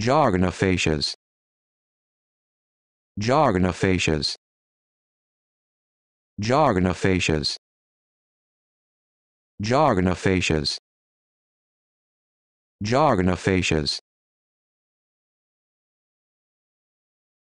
Jargonofacias. Jargonofacias. Jargonofacias. Jargonofacias. Jargonofacias.